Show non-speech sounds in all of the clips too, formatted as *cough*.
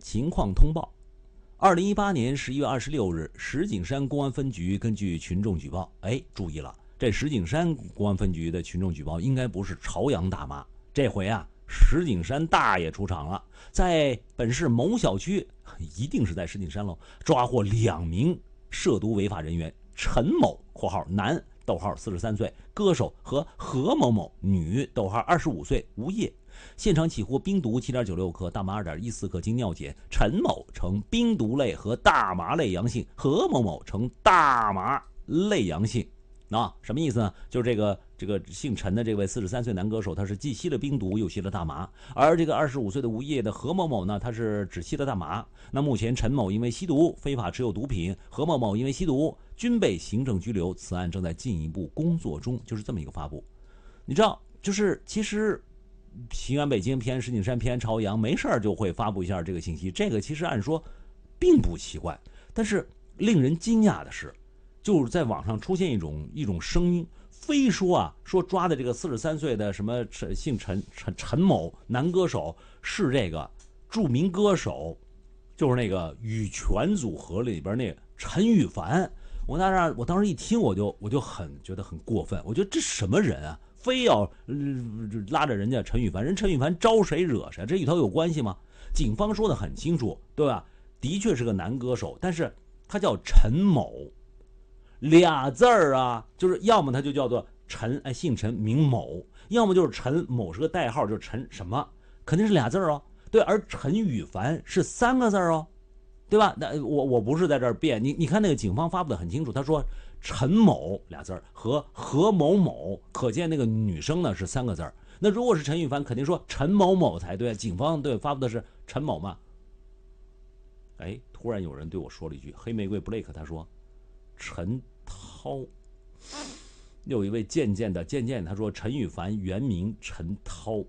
情况通报：二零一八年十一月二十六日，石景山公安分局根据群众举报，哎，注意了，这石景山公安分局的群众举报应该不是朝阳大妈，这回啊，石景山大爷出场了，在本市某小区，一定是在石景山喽，抓获两名涉毒违法人员陈某（括号男，逗号四十三岁，歌手）和何某某（女，逗号二十五岁，无业）。现场起获冰毒七点九六克、大麻二点一四克，经尿检，陈某呈冰毒类和大麻类阳性，何某某呈大麻类阳性。啊，什么意思呢？就是这个这个姓陈的这位四十三岁男歌手，他是既吸了冰毒又吸了大麻，而这个二十五岁的无业的何某某呢，他是只吸了大麻。那目前陈某因为吸毒、非法持有毒品，何某某因为吸毒，均被行政拘留。此案正在进一步工作中，就是这么一个发布。你知道，就是其实。平安北京安石景山安朝阳，没事儿就会发布一下这个信息，这个其实按说并不奇怪。但是令人惊讶的是，就是在网上出现一种一种声音，非说啊，说抓的这个四十三岁的什么陈姓陈陈陈某男歌手是这个著名歌手，就是那个羽泉组合里边那陈羽凡。我那那我当时一听我就我就很觉得很过分，我觉得这什么人啊？非要拉着人家陈羽凡，人陈羽凡招谁惹谁这与他有关系吗？警方说的很清楚，对吧？的确是个男歌手，但是他叫陈某，俩字儿啊，就是要么他就叫做陈哎姓陈名某，要么就是陈某是个代号，就是陈什么，肯定是俩字儿哦，对。而陈羽凡是三个字儿哦，对吧？那我我不是在这儿变你，你看那个警方发布的很清楚，他说。陈某俩字儿和何某某，可见那个女生呢是三个字儿。那如果是陈羽凡，肯定说陈某某才对。警方对发布的是陈某嘛？哎，突然有人对我说了一句：“黑玫瑰 Blake。”他说：“陈涛。”又一位渐渐的渐渐，他说：“陈羽凡原名陈涛。”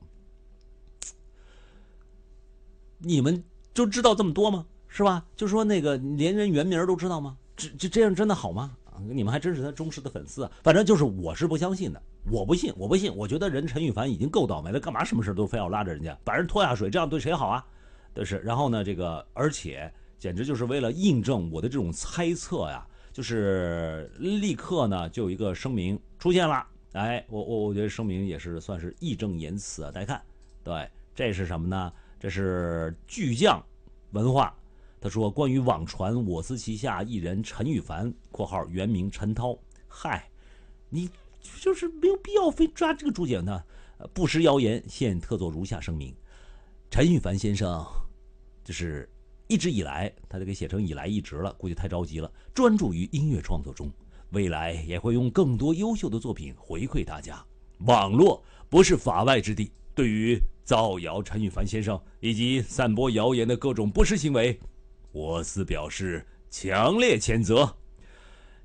你们就知道这么多吗？是吧？就说那个连人原名都知道吗？这这这样真的好吗？你们还真是他忠实的粉丝啊！反正就是我是不相信的，我不信，我不信。我觉得人陈羽凡已经够倒霉了，干嘛什么事都非要拉着人家把人拖下水？这样对谁好啊？但是，然后呢，这个而且简直就是为了印证我的这种猜测呀，就是立刻呢就有一个声明出现了。哎，我我我觉得声明也是算是义正言辞啊。大家看，对，这是什么呢？这是巨匠文化。他说：“关于网传我司旗下艺人陈羽凡（括号原名陈涛），嗨，你就是没有必要非抓这个主角呢。不实谣言，现特作如下声明：陈羽凡先生就是一直以来，他都给写成以来一直了，估计太着急了。专注于音乐创作中，未来也会用更多优秀的作品回馈大家。网络不是法外之地，对于造谣陈羽凡先生以及散播谣言的各种不实行为。”我司表示强烈谴责，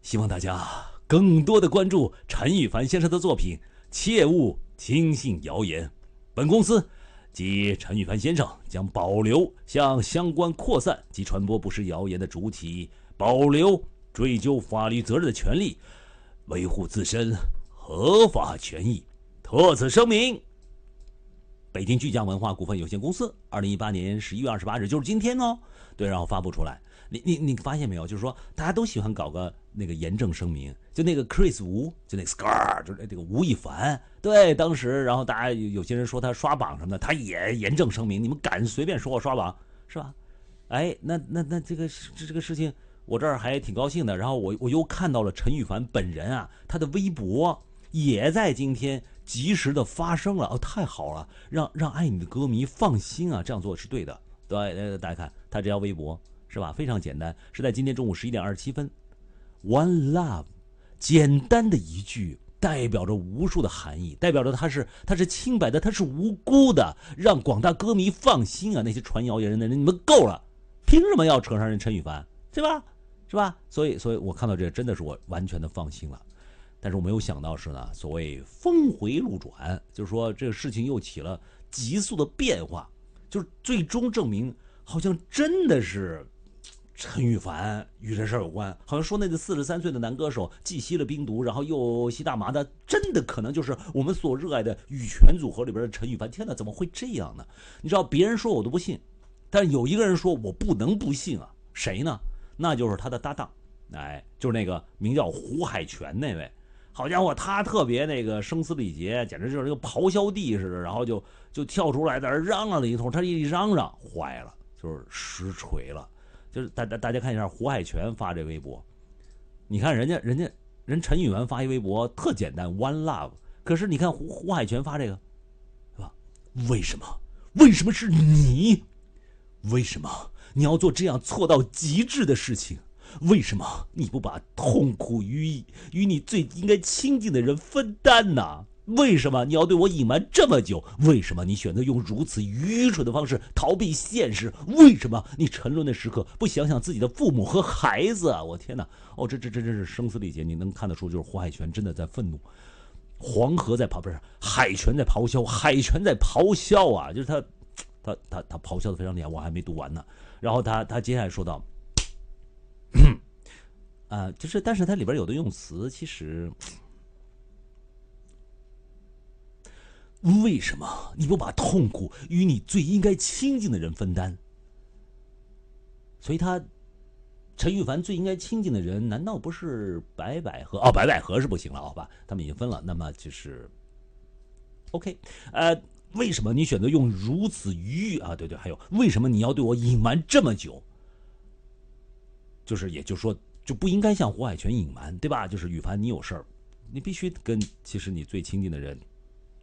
希望大家更多的关注陈羽凡先生的作品，切勿轻信谣言。本公司及陈羽凡先生将保留向相关扩散及传播不实谣言的主体保留追究法律责任的权利，维护自身合法权益。特此声明。北京聚匠文化股份有限公司，二零一八年十一月二十八日，就是今天哦，对，然后发布出来。你你你发现没有？就是说大家都喜欢搞个那个严正声明，就那个 Chris 吴，就那 Scar，就是这个吴亦凡。对，当时然后大家有些人说他刷榜什么的，他也严正声明，你们敢随便说我刷榜是吧？哎，那那那这个这这个事情，我这儿还挺高兴的。然后我我又看到了陈羽凡本人啊，他的微博也在今天。及时的发声了哦，太好了，让让爱你的歌迷放心啊！这样做是对的，对大家看，他这条微博是吧？非常简单，是在今天中午十一点二十七分，One Love，简单的一句，代表着无数的含义，代表着他是他是清白的，他是无辜的，让广大歌迷放心啊！那些传谣言的人，你们够了，凭什么要扯上人陈羽凡，对吧？是吧？所以，所以我看到这，真的是我完全的放心了。但是我没有想到是呢，所谓峰回路转，就是说这个事情又起了急速的变化，就是最终证明好像真的是陈羽凡与这事有关。好像说那个四十三岁的男歌手既吸了冰毒，然后又吸大麻的，真的可能就是我们所热爱的羽泉组合里边的陈羽凡。天哪，怎么会这样呢？你知道别人说我都不信，但有一个人说我不能不信啊，谁呢？那就是他的搭档，哎，就是那个名叫胡海泉那位。好家伙，他特别那个声嘶力竭，简直就是一个咆哮帝似的，然后就就跳出来在那嚷嚷了一通。他一嚷嚷，坏了，就是实锤了，就是大大大家看一下，胡海泉发这微博，你看人家人家人陈宇文发一微博特简单，one love，可是你看胡胡海泉发这个，是吧？为什么？为什么是你？为什么你要做这样错到极致的事情？为什么你不把痛苦与与你最应该亲近的人分担呢？为什么你要对我隐瞒这么久？为什么你选择用如此愚蠢的方式逃避现实？为什么你沉沦的时刻不想想自己的父母和孩子啊？我天哪！哦，这这这真是声嘶力竭！你能看得出，就是胡海泉真的在愤怒，黄河在咆不是海泉在咆哮，海泉在咆哮啊！就是他，他他他咆哮的非常厉害。我还没读完呢，然后他他接下来说道。嗯，啊，就是，但是它里边有的用词其实，为什么你不把痛苦与你最应该亲近的人分担？所以他陈羽凡最应该亲近的人，难道不是白百合？哦，白百合是不行了，好吧，他们已经分了。那么就是 OK，呃，为什么你选择用如此愉悦啊？对对，还有，为什么你要对我隐瞒这么久？就是，也就是说，就不应该向胡海泉隐瞒，对吧？就是羽凡，你有事儿，你必须跟其实你最亲近的人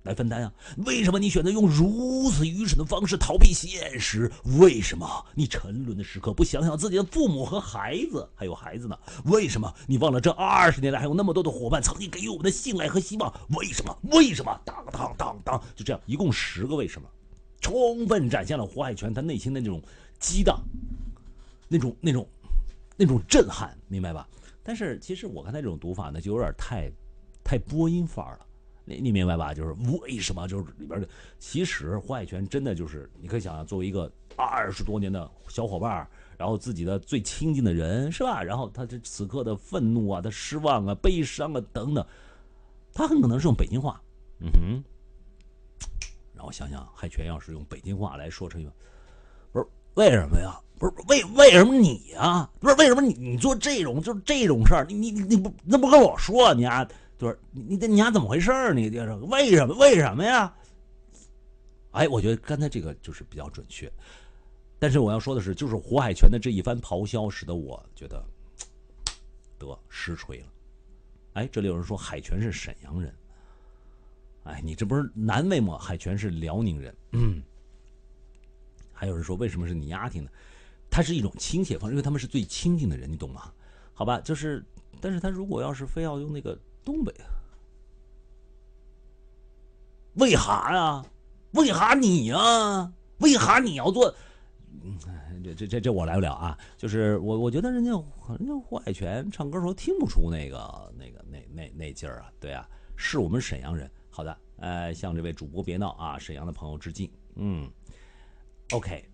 来分担啊！为什么你选择用如此愚蠢的方式逃避现实？为什么你沉沦的时刻不想想自己的父母和孩子，还有孩子呢？为什么你忘了这二十年来还有那么多的伙伴曾经给予我们的信赖和希望？为什么？为什么？当当当当，就这样，一共十个为什么，充分展现了胡海泉他内心的那种激荡，那种那种。那种震撼，明白吧？但是其实我刚才这种读法呢，就有点太太播音范儿了。你你明白吧？就是为什么？就是里边的。其实胡海泉真的就是，你可以想，象，作为一个二十多年的小伙伴，然后自己的最亲近的人，是吧？然后他这此刻的愤怒啊，他失望啊，悲伤啊，等等，他很可能是用北京话。嗯哼，让我想想，海泉要是用北京话来说这句话，不是为什么呀？不是为为什么你呀？不是为什么你你做这种就是这种事儿？你你你不那不跟我说你丫就是你你丫怎么回事儿？你这为什么为什么呀？哎，我觉得刚才这个就是比较准确。但是我要说的是，就是胡海泉的这一番咆哮，使得我觉得得实锤了。哎，这里有人说海泉是沈阳人，哎，你这不是难为吗？海泉是辽宁人。嗯，还有人说为什么是你家听的？他是一种亲切式，因为他们是最亲近的人，你懂吗？好吧，就是，但是他如果要是非要用那个东北，为啥呀？为啥你呀？为啥你要做？这这这这我来不了啊！就是我我觉得人家人家胡海泉唱歌时候听不出那个那个那那那劲儿啊，对啊，是我们沈阳人。好的，哎，向这位主播别闹啊，沈阳的朋友致敬。嗯，OK。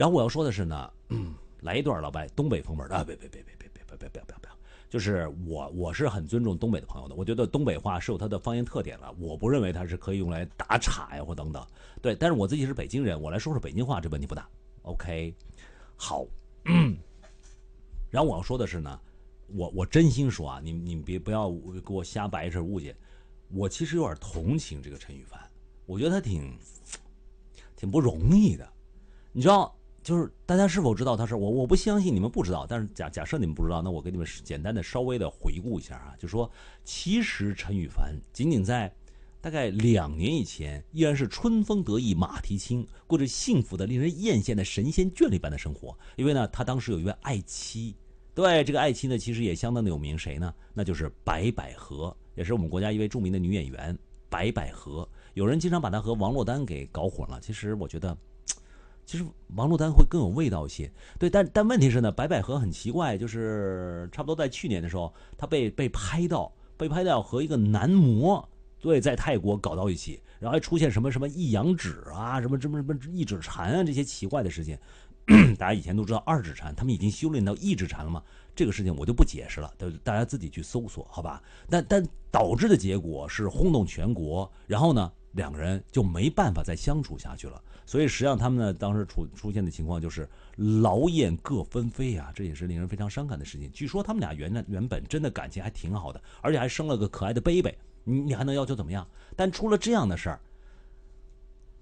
然后我要说的是呢，嗯，*clears throat* 来一段老白东北风味的，别别别别别别别别别别不要！就是我我是很尊重东北的朋友的，我觉得东北话是有它的方言特点的，我不认为它是可以用来打岔呀或等等。对，但是我自己是北京人，我来说说北京话，这问题不大。OK，好。*clears throat* 然后我要说的是呢，我我真心说啊，你你别不要给我瞎掰扯误解，我其实有点同情这个陈羽凡，我觉得他挺挺不容易的，你知道。就是大家是否知道他是我？我不相信你们不知道。但是假假设你们不知道，那我给你们简单的稍微的回顾一下啊，就说其实陈羽凡仅仅在大概两年以前，依然是春风得意马蹄轻，过着幸福的令人艳羡的神仙眷侣般的生活。因为呢，他当时有一位爱妻，对这个爱妻呢，其实也相当的有名，谁呢？那就是白百合，也是我们国家一位著名的女演员。白百合，有人经常把她和王珞丹给搞混了。其实我觉得。其实王珞丹会更有味道一些，对，但但问题是呢，白百合很奇怪，就是差不多在去年的时候，她被被拍到，被拍到和一个男模对在泰国搞到一起，然后还出现什么什么一阳指啊，什么什么什么一指禅啊这些奇怪的事情，大家以前都知道二指禅，他们已经修炼到一指禅了嘛，这个事情我就不解释了，对，大家自己去搜索好吧。但但导致的结果是轰动全国，然后呢？两个人就没办法再相处下去了，所以实际上他们呢，当时出出现的情况就是劳燕各分飞啊，这也是令人非常伤感的事情。据说他们俩原来原本真的感情还挺好的，而且还生了个可爱的贝贝，你你还能要求怎么样？但出了这样的事儿，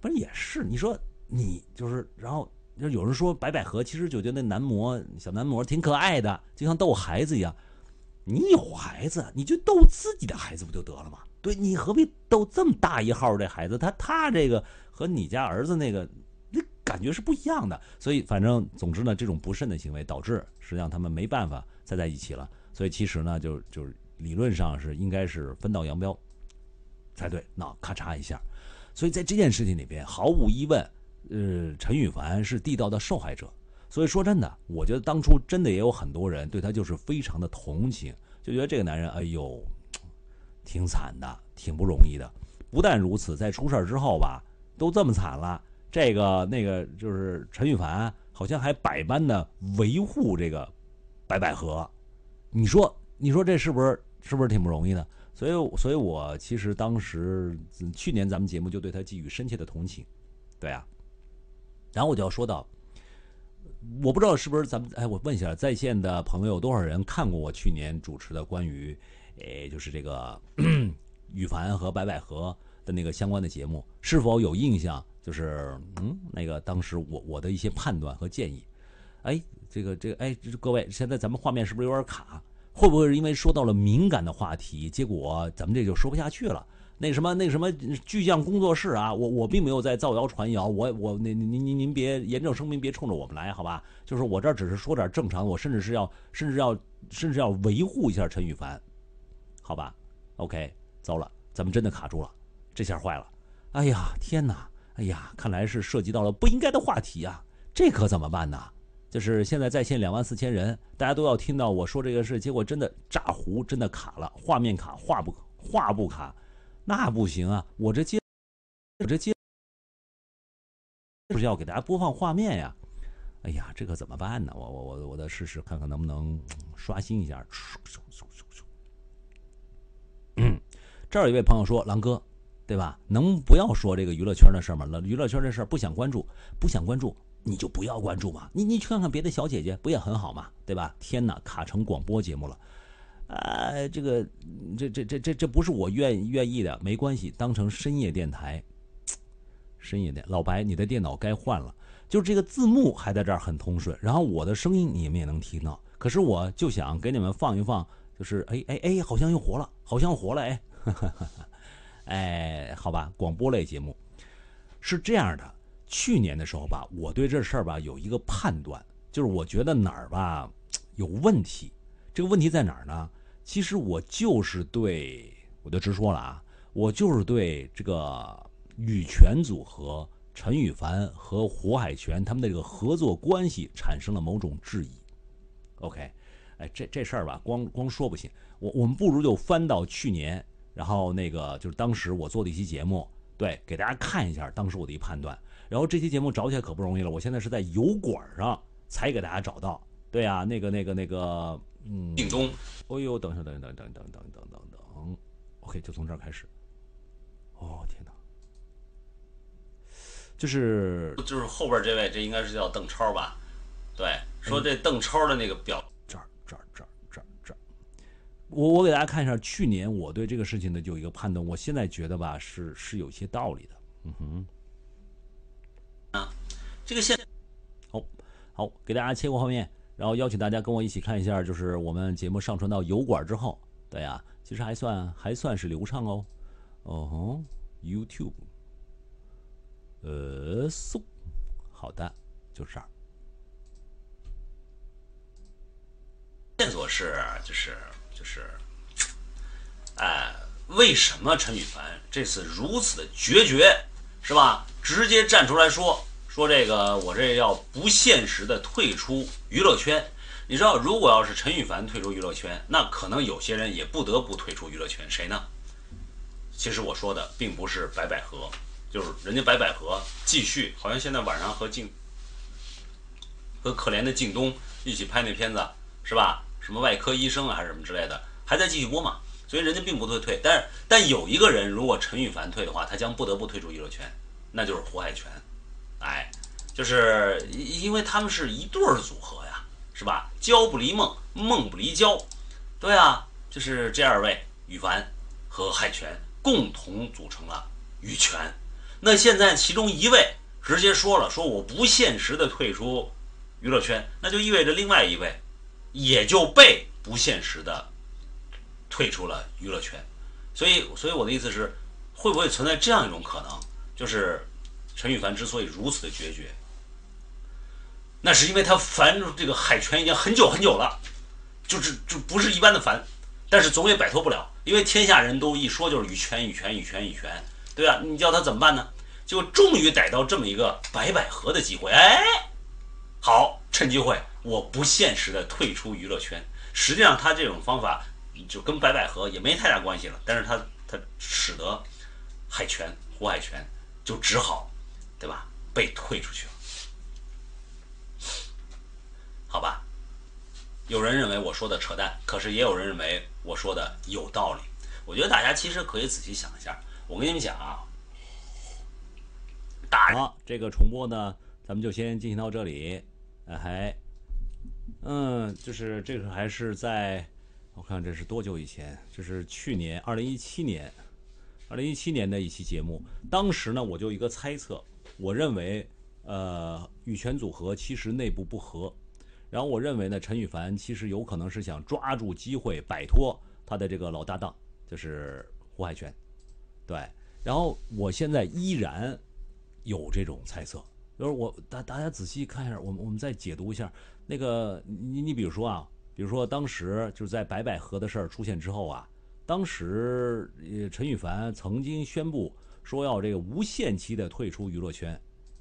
不是也是你说你就是，然后就有人说白百合，其实就觉得那男模小男模挺可爱的，就像逗孩子一样。你有孩子，你就逗自己的孩子不就得了吗？对你何必逗这么大一号的孩子？他他这个和你家儿子那个，那感觉是不一样的。所以反正总之呢，这种不慎的行为导致，实际上他们没办法再在一起了。所以其实呢，就就是理论上是应该是分道扬镳才对。那咔嚓一下，所以在这件事情里边，毫无疑问，呃，陈羽凡是地道的受害者。所以说真的，我觉得当初真的也有很多人对他就是非常的同情，就觉得这个男人哎呦，挺惨的，挺不容易的。不但如此，在出事儿之后吧，都这么惨了，这个那个就是陈羽凡，好像还百般的维护这个白百合。你说，你说这是不是是不是挺不容易的？所以，所以我其实当时去年咱们节目就对他寄予深切的同情。对啊，然后我就要说到。我不知道是不是咱们哎，我问一下在线的朋友，多少人看过我去年主持的关于，哎，就是这个羽 *clears throat* 凡和白百合的那个相关的节目，是否有印象？就是嗯，那个当时我我的一些判断和建议，哎，这个这个哎，各位，现在咱们画面是不是有点卡？会不会是因为说到了敏感的话题，结果咱们这就说不下去了？那什么那什么巨匠工作室啊，我我并没有在造谣传谣，我我您您您您别严正声明，别冲着我们来，好吧？就是我这儿只是说点正常的，我甚至是要甚至要甚至要维护一下陈羽凡，好吧？OK，糟了，咱们真的卡住了，这下坏了！哎呀，天哪！哎呀，看来是涉及到了不应该的话题啊，这可怎么办呢？就是现在在线两万四千人，大家都要听到我说这个事，结果真的炸糊，真的卡了，画面卡，画不画不卡。那不行啊！我这接我这接，不是要给大家播放画面呀？哎呀，这可怎么办呢？我我我我再试试看看能不能刷新一下。嗯，这儿有一位朋友说：“狼哥，对吧？能不要说这个娱乐圈的事吗？娱乐圈这事不想关注，不想关注，你就不要关注嘛。你你去看看别的小姐姐，不也很好吗？对吧？”天哪，卡成广播节目了。啊，这个，这这这这这不是我愿愿意的，没关系，当成深夜电台。深夜电，老白，你的电脑该换了。就这个字幕还在这儿很通顺，然后我的声音你们也能听到。可是我就想给你们放一放，就是哎哎哎，好像又活了，好像活了，哎，*laughs* 哎，好吧，广播类节目是这样的。去年的时候吧，我对这事儿吧有一个判断，就是我觉得哪儿吧有问题，这个问题在哪儿呢？其实我就是对，我就直说了啊，我就是对这个羽泉组合陈羽凡和胡海泉他们的这个合作关系产生了某种质疑。OK，哎，这这事儿吧，光光说不行，我我们不如就翻到去年，然后那个就是当时我做的一期节目，对，给大家看一下当时我的一个判断。然后这期节目找起来可不容易了，我现在是在油管上才给大家找到。对啊，那个那个那个。定中，哎呦，等一下，等一下，等一等，等，等，等，等，OK，就从这儿开始。哦，天哪，就是就是后边这位，这应该是叫邓超吧？对，说这邓超的那个表，这儿，这儿，这儿，这儿，这儿。我我给大家看一下，去年我对这个事情的有一个判断，我现在觉得吧，是是有些道理的。嗯哼，啊，这个线，好，好，给大家切过画面。然后邀请大家跟我一起看一下，就是我们节目上传到油管之后，大家其实还算还算是流畅哦。哦吼，YouTube，呃，送，好的，就这儿。线索是，就是就是，哎，为什么陈羽凡这次如此的决绝，是吧？直接站出来说。说这个，我这要不现实的退出娱乐圈。你知道，如果要是陈羽凡退出娱乐圈，那可能有些人也不得不退出娱乐圈。谁呢？其实我说的并不是白百合，就是人家白百合继续，好像现在晚上和静和可怜的靳东一起拍那片子，是吧？什么外科医生啊，还是什么之类的，还在继续播嘛。所以人家并不会退。但是，但有一个人，如果陈羽凡退的话，他将不得不退出娱乐圈，那就是胡海泉。哎。就是因为他们是一对儿组合呀，是吧？交不离梦，梦不离交，对啊，就是这二位羽凡和海泉共同组成了羽泉。那现在其中一位直接说了，说我不现实的退出娱乐圈，那就意味着另外一位也就被不现实的退出了娱乐圈。所以，所以我的意思是，会不会存在这样一种可能，就是陈羽凡之所以如此的决绝？那是因为他烦这个海泉已经很久很久了，就是就不是一般的烦，但是总也摆脱不了，因为天下人都一说就是羽泉羽泉羽泉羽泉，对啊，你叫他怎么办呢？就终于逮到这么一个白百合的机会，哎，好趁机会，我不现实的退出娱乐圈。实际上他这种方法就跟白百合也没太大关系了，但是他他使得海泉胡海泉就只好，对吧？被退出去了。好吧，有人认为我说的扯淡，可是也有人认为我说的有道理。我觉得大家其实可以仔细想一下。我跟你们讲啊，好，这个重播呢，咱们就先进行到这里。哎嘿，嗯，就是这个还是在，我看这是多久以前？这是去年，二零一七年，二零一七年的一期节目。当时呢，我就一个猜测，我认为，呃，羽泉组合其实内部不和。然后我认为呢，陈羽凡其实有可能是想抓住机会摆脱他的这个老搭档，就是胡海泉，对。然后我现在依然有这种猜测，就是我大大家仔细看一下，我们我们再解读一下那个你你比如说啊，比如说当时就是在白百合的事儿出现之后啊，当时陈羽凡曾经宣布说要这个无限期的退出娱乐圈。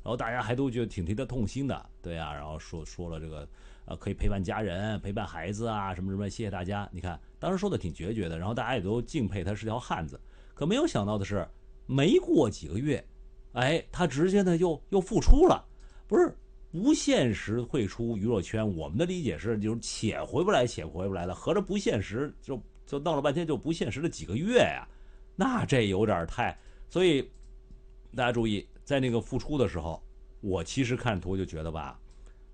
然后大家还都觉得挺替他痛心的，对呀，然后说说了这个，呃，可以陪伴家人、陪伴孩子啊，什么什么，谢谢大家。你看当时说的挺决绝的，然后大家也都敬佩他是条汉子。可没有想到的是，没过几个月，哎，他直接呢又又复出了，不是不现实退出娱乐圈。我们的理解是，就是且回不来且回不来的，合着不现实就就闹了半天就不现实了几个月呀，那这有点太。所以大家注意。在那个复出的时候，我其实看图就觉得吧，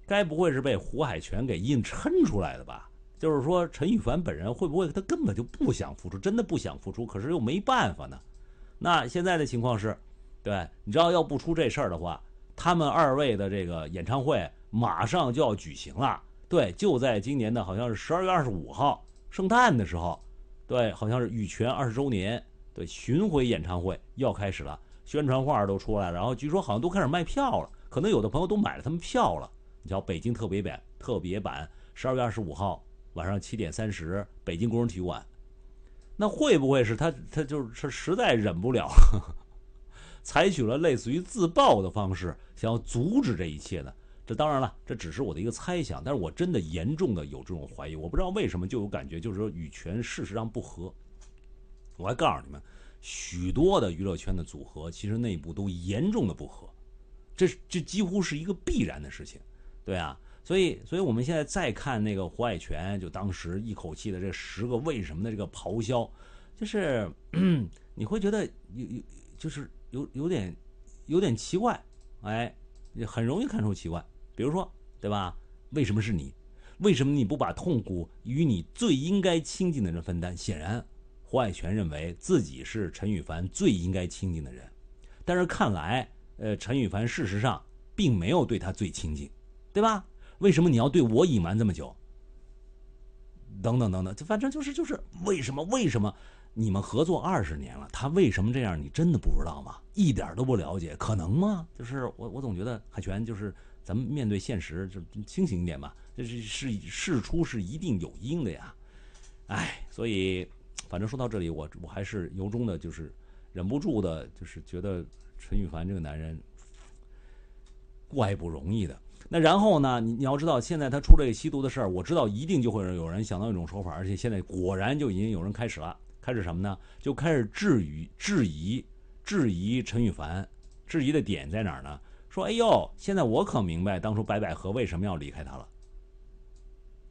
该不会是被胡海泉给硬撑出来的吧？就是说陈羽凡本人会不会他根本就不想复出，真的不想复出，可是又没办法呢？那现在的情况是，对，你知道要不出这事儿的话，他们二位的这个演唱会马上就要举行了，对，就在今年的好像是十二月二十五号，圣诞的时候，对，好像是羽泉二十周年的巡回演唱会要开始了。宣传画都出来了，然后据说好像都开始卖票了，可能有的朋友都买了他们票了。你瞧，北京特别版，特别版，十二月二十五号晚上七点三十，北京工人体育馆。那会不会是他，他就是他实在忍不了，*laughs* 采取了类似于自爆的方式，想要阻止这一切呢？这当然了，这只是我的一个猜想，但是我真的严重的有这种怀疑。我不知道为什么就有感觉，就是说羽泉事实上不合。我还告诉你们。许多的娱乐圈的组合，其实内部都严重的不合，这这几乎是一个必然的事情，对啊，所以所以我们现在再看那个胡海泉，就当时一口气的这十个为什么的这个咆哮，就是 *clears throat* 你会觉得有有就是有有点有点奇怪，哎，很容易看出奇怪，比如说对吧？为什么是你？为什么你不把痛苦与你最应该亲近的人分担？显然。胡海泉认为自己是陈羽凡最应该亲近的人，但是看来，呃，陈羽凡事实上并没有对他最亲近，对吧？为什么你要对我隐瞒这么久？等等等等，这反正就是就是为什么为什么你们合作二十年了，他为什么这样？你真的不知道吗？一点都不了解，可能吗？就是我我总觉得海泉就是咱们面对现实，就清醒一点吧。这是事事出是一定有因的呀，哎，所以。反正说到这里，我我还是由衷的，就是忍不住的，就是觉得陈羽凡这个男人怪不容易的。那然后呢，你你要知道，现在他出了吸毒的事儿，我知道一定就会有人想到一种说法，而且现在果然就已经有人开始了，开始什么呢？就开始质疑、质疑、质疑陈羽凡。质疑的点在哪儿呢？说：“哎呦，现在我可明白当初白百合为什么要离开他了。”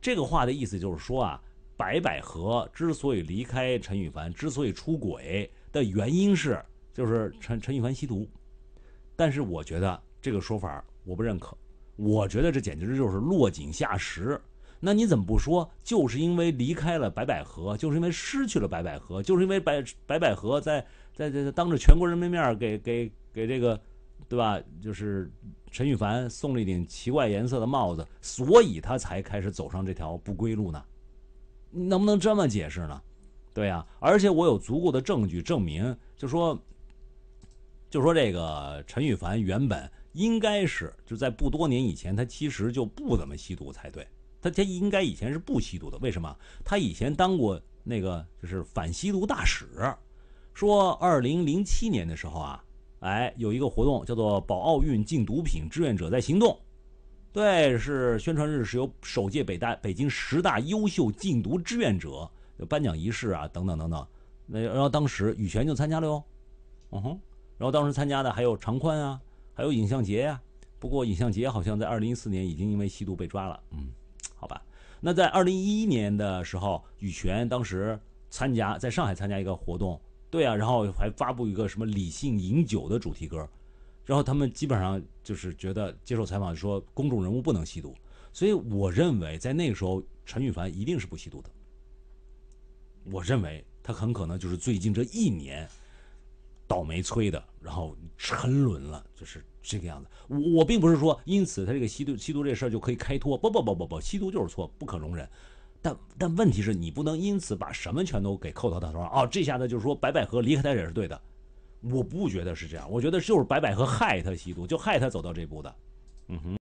这个话的意思就是说啊。白百合之所以离开陈羽凡，之所以出轨的原因是，就是陈陈羽凡吸毒。但是我觉得这个说法我不认可，我觉得这简直就是落井下石。那你怎么不说？就是因为离开了白百合，就是因为失去了白百合，就是因为白白百合在在在当着全国人民面给给给这个对吧？就是陈羽凡送了一顶奇怪颜色的帽子，所以他才开始走上这条不归路呢。你能不能这么解释呢？对呀，而且我有足够的证据证明，就说，就说这个陈羽凡原本应该是就在不多年以前，他其实就不怎么吸毒才对。他他应该以前是不吸毒的，为什么？他以前当过那个就是反吸毒大使，说二零零七年的时候啊，哎，有一个活动叫做“保奥运、禁毒品”，志愿者在行动。对，是宣传日，是由首届北大北京十大优秀禁毒志愿者颁奖仪式啊，等等等等。那然后当时羽泉就参加了哟，嗯哼。然后当时参加的还有常宽啊，还有尹相杰呀。不过尹相杰好像在二零一四年已经因为吸毒被抓了。嗯，好吧。那在二零一一年的时候，羽泉当时参加在上海参加一个活动，对啊，然后还发布一个什么理性饮酒的主题歌。然后他们基本上就是觉得接受采访说公众人物不能吸毒，所以我认为在那个时候陈羽凡一定是不吸毒的。我认为他很可能就是最近这一年倒霉催的，然后沉沦了，就是这个样子。我我并不是说因此他这个吸毒吸毒这事儿就可以开脱，不不不不不，吸毒就是错，不可容忍。但但问题是你不能因此把什么全都给扣到他头上。哦，这下子就是说白百合离开他也是对的。我不觉得是这样，我觉得就是白百合害他吸毒，就害他走到这步的。嗯哼。